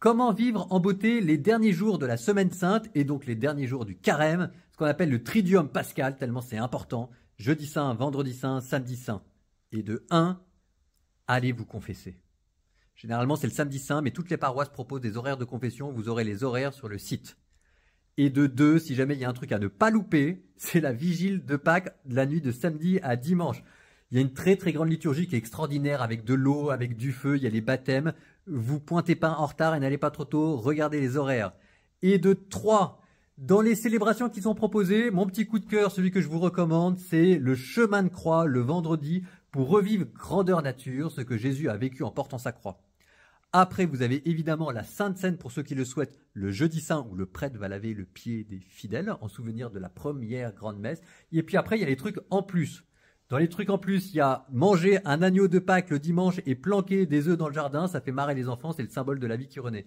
Comment vivre en beauté les derniers jours de la semaine sainte et donc les derniers jours du carême, ce qu'on appelle le tridium pascal, tellement c'est important. Jeudi saint, vendredi saint, samedi saint. Et de 1, allez vous confesser. Généralement, c'est le samedi saint, mais toutes les paroisses proposent des horaires de confession. Vous aurez les horaires sur le site. Et de 2, si jamais il y a un truc à ne pas louper, c'est la vigile de Pâques de la nuit de samedi à dimanche. Il y a une très très grande liturgie qui est extraordinaire avec de l'eau, avec du feu, il y a les baptêmes. Vous pointez pas en retard et n'allez pas trop tôt, regardez les horaires. Et de 3, dans les célébrations qui sont proposées, mon petit coup de cœur, celui que je vous recommande, c'est le chemin de croix le vendredi pour revivre grandeur nature, ce que Jésus a vécu en portant sa croix. Après, vous avez évidemment la Sainte Seine pour ceux qui le souhaitent, le jeudi saint où le prêtre va laver le pied des fidèles en souvenir de la première grande messe. Et puis après, il y a les trucs en plus. Dans les trucs en plus, il y a manger un agneau de Pâques le dimanche et planquer des œufs dans le jardin, ça fait marrer les enfants, c'est le symbole de la vie qui renaît.